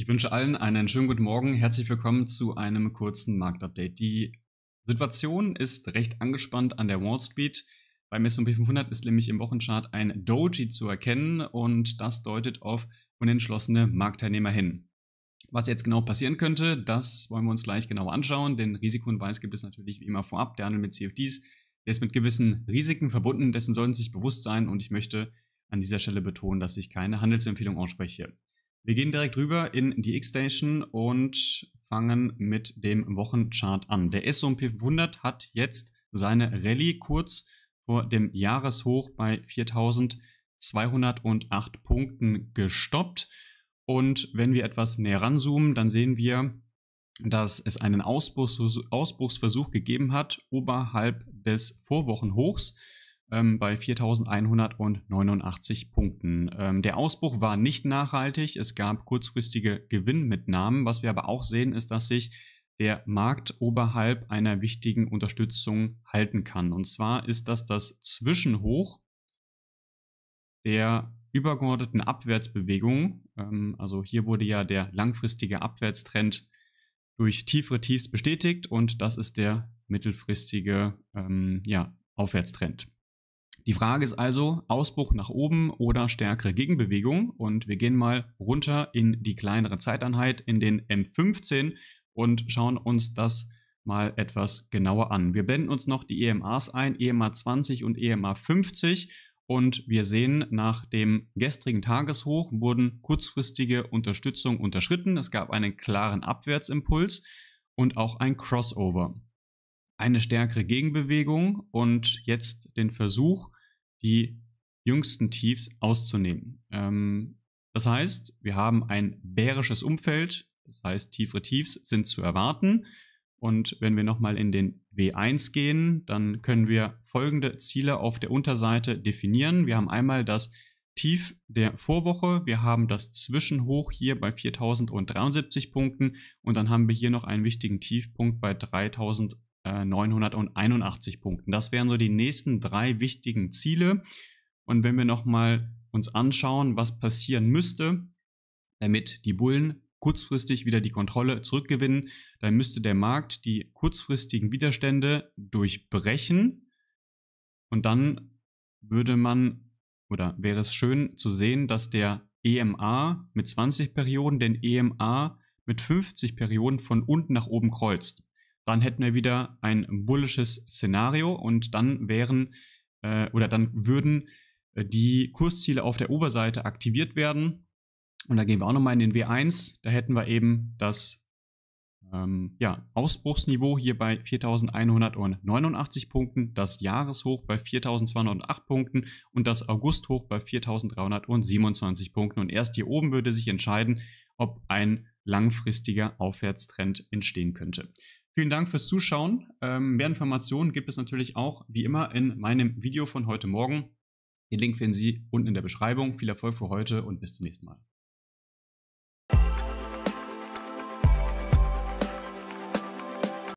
Ich wünsche allen einen schönen guten Morgen. Herzlich willkommen zu einem kurzen Marktupdate. Die Situation ist recht angespannt an der Wall Street. Beim S&P 500 ist nämlich im Wochenchart ein Doji zu erkennen und das deutet auf unentschlossene Marktteilnehmer hin. Was jetzt genau passieren könnte, das wollen wir uns gleich genau anschauen, denn Risikohinweis gibt es natürlich wie immer vorab. Der Handel mit CFDs der ist mit gewissen Risiken verbunden, dessen sollten Sie sich bewusst sein und ich möchte an dieser Stelle betonen, dass ich keine Handelsempfehlung ausspreche. Wir gehen direkt rüber in die X-Station und fangen mit dem Wochenchart an. Der S&P 500 hat jetzt seine Rallye kurz vor dem Jahreshoch bei 4208 Punkten gestoppt. Und wenn wir etwas näher ranzoomen, dann sehen wir, dass es einen Ausbruchsversuch gegeben hat oberhalb des Vorwochenhochs ähm, bei 4.189 Punkten. Ähm, der Ausbruch war nicht nachhaltig. Es gab kurzfristige Gewinnmitnahmen. Was wir aber auch sehen, ist, dass sich der Markt oberhalb einer wichtigen Unterstützung halten kann. Und zwar ist das das Zwischenhoch der übergeordneten Abwärtsbewegung. Ähm, also hier wurde ja der langfristige Abwärtstrend durch tiefere Tiefs bestätigt und das ist der mittelfristige ähm, ja, Aufwärtstrend. Die Frage ist also Ausbruch nach oben oder stärkere Gegenbewegung. Und wir gehen mal runter in die kleinere Zeiteinheit, in den M15 und schauen uns das mal etwas genauer an. Wir blenden uns noch die EMAs ein, EMA 20 und EMA 50. Und wir sehen, nach dem gestrigen Tageshoch wurden kurzfristige Unterstützung unterschritten. Es gab einen klaren Abwärtsimpuls und auch ein Crossover eine stärkere Gegenbewegung und jetzt den Versuch, die jüngsten Tiefs auszunehmen. Ähm, das heißt, wir haben ein bärisches Umfeld, das heißt, tiefere Tiefs sind zu erwarten. Und wenn wir nochmal in den W1 gehen, dann können wir folgende Ziele auf der Unterseite definieren. Wir haben einmal das Tief der Vorwoche, wir haben das Zwischenhoch hier bei 4073 Punkten und dann haben wir hier noch einen wichtigen Tiefpunkt bei 3000. 981 äh, Punkten. Das wären so die nächsten drei wichtigen Ziele. Und wenn wir nochmal uns anschauen, was passieren müsste, damit die Bullen kurzfristig wieder die Kontrolle zurückgewinnen, dann müsste der Markt die kurzfristigen Widerstände durchbrechen und dann würde man oder wäre es schön zu sehen, dass der EMA mit 20 Perioden den EMA mit 50 Perioden von unten nach oben kreuzt dann hätten wir wieder ein bullisches Szenario und dann wären äh, oder dann würden äh, die Kursziele auf der Oberseite aktiviert werden. Und da gehen wir auch nochmal in den W1. Da hätten wir eben das ähm, ja, Ausbruchsniveau hier bei 4.189 Punkten, das Jahreshoch bei 4.208 Punkten und das Augusthoch bei 4.327 Punkten. Und erst hier oben würde sich entscheiden, ob ein langfristiger Aufwärtstrend entstehen könnte. Vielen Dank fürs Zuschauen. Ähm, mehr Informationen gibt es natürlich auch, wie immer, in meinem Video von heute Morgen. Den Link finden Sie unten in der Beschreibung. Viel Erfolg für heute und bis zum nächsten Mal.